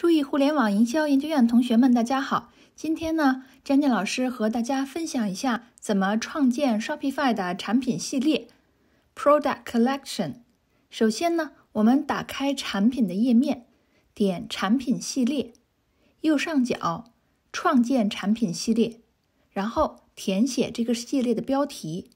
初易互联网营销研究院同学们，大家好！今天呢，j n y 老师和大家分享一下怎么创建 Shopify 的产品系列 （Product Collection）。首先呢，我们打开产品的页面，点产品系列右上角创建产品系列，然后填写这个系列的标题。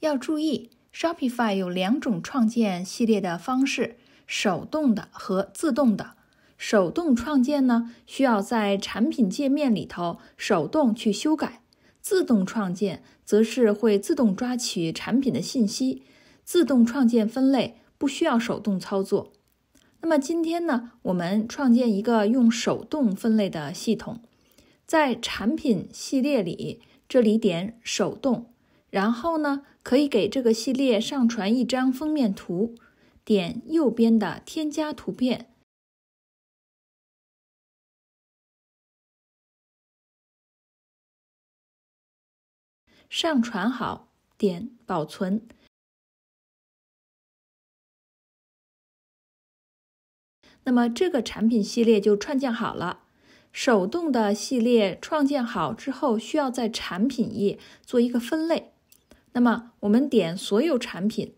要注意，Shopify 有两种创建系列的方式：手动的和自动的。手动创建呢，需要在产品界面里头手动去修改；自动创建则是会自动抓取产品的信息，自动创建分类不需要手动操作。那么今天呢，我们创建一个用手动分类的系统，在产品系列里，这里点手动。然后呢，可以给这个系列上传一张封面图，点右边的“添加图片”，上传好，点保存。那么这个产品系列就创建好了。手动的系列创建好之后，需要在产品页做一个分类。那么，我们点所有产品，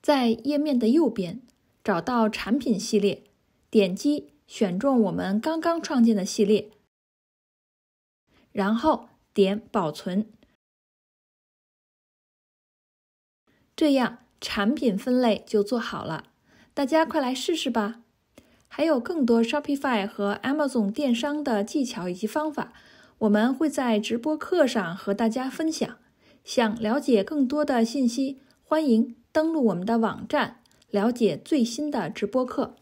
在页面的右边找到产品系列，点击选中我们刚刚创建的系列，然后点保存，这样产品分类就做好了。大家快来试试吧！还有更多 Shopify 和 Amazon 电商的技巧以及方法，我们会在直播课上和大家分享。想了解更多的信息，欢迎登录我们的网站，了解最新的直播课。